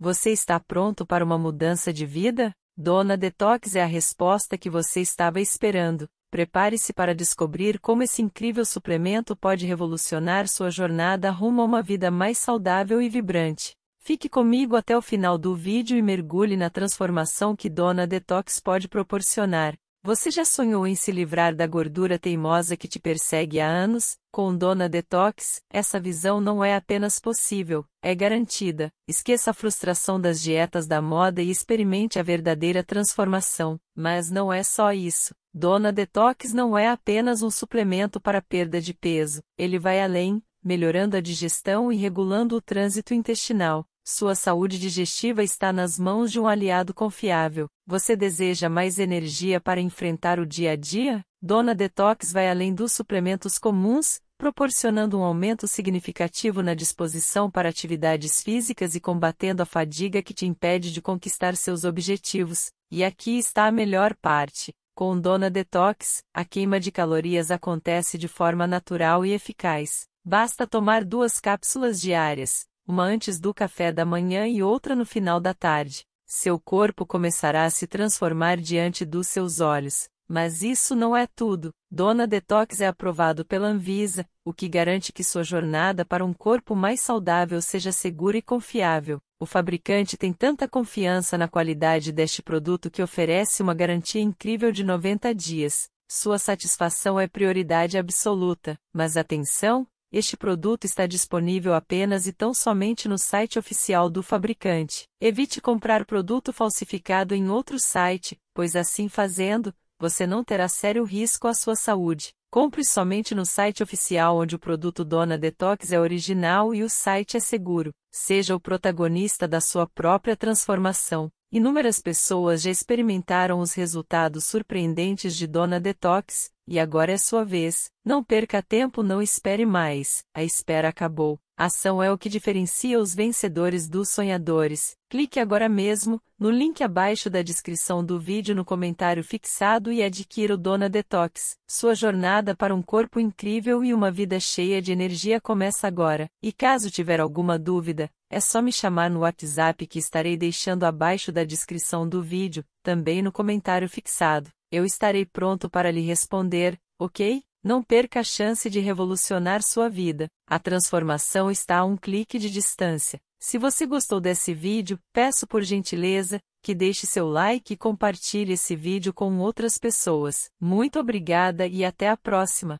Você está pronto para uma mudança de vida? Dona Detox é a resposta que você estava esperando. Prepare-se para descobrir como esse incrível suplemento pode revolucionar sua jornada rumo a uma vida mais saudável e vibrante. Fique comigo até o final do vídeo e mergulhe na transformação que Dona Detox pode proporcionar. Você já sonhou em se livrar da gordura teimosa que te persegue há anos? Com Dona Detox, essa visão não é apenas possível, é garantida. Esqueça a frustração das dietas da moda e experimente a verdadeira transformação. Mas não é só isso. Dona Detox não é apenas um suplemento para perda de peso, ele vai além, melhorando a digestão e regulando o trânsito intestinal. Sua saúde digestiva está nas mãos de um aliado confiável. Você deseja mais energia para enfrentar o dia a dia? Dona Detox vai além dos suplementos comuns, proporcionando um aumento significativo na disposição para atividades físicas e combatendo a fadiga que te impede de conquistar seus objetivos. E aqui está a melhor parte. Com Dona Detox, a queima de calorias acontece de forma natural e eficaz. Basta tomar duas cápsulas diárias, uma antes do café da manhã e outra no final da tarde. Seu corpo começará a se transformar diante dos seus olhos. Mas isso não é tudo. Dona Detox é aprovado pela Anvisa, o que garante que sua jornada para um corpo mais saudável seja segura e confiável. O fabricante tem tanta confiança na qualidade deste produto que oferece uma garantia incrível de 90 dias. Sua satisfação é prioridade absoluta. Mas atenção, este produto está disponível apenas e tão somente no site oficial do fabricante. Evite comprar produto falsificado em outro site, pois assim fazendo, você não terá sério risco à sua saúde. Compre somente no site oficial onde o produto Dona Detox é original e o site é seguro. Seja o protagonista da sua própria transformação. Inúmeras pessoas já experimentaram os resultados surpreendentes de Dona Detox, e agora é sua vez, não perca tempo, não espere mais, a espera acabou. Ação é o que diferencia os vencedores dos sonhadores. Clique agora mesmo no link abaixo da descrição do vídeo no comentário fixado e adquira o Dona Detox. Sua jornada para um corpo incrível e uma vida cheia de energia começa agora. E caso tiver alguma dúvida, é só me chamar no WhatsApp que estarei deixando abaixo da descrição do vídeo, também no comentário fixado. Eu estarei pronto para lhe responder, ok? Não perca a chance de revolucionar sua vida. A transformação está a um clique de distância. Se você gostou desse vídeo, peço por gentileza que deixe seu like e compartilhe esse vídeo com outras pessoas. Muito obrigada e até a próxima!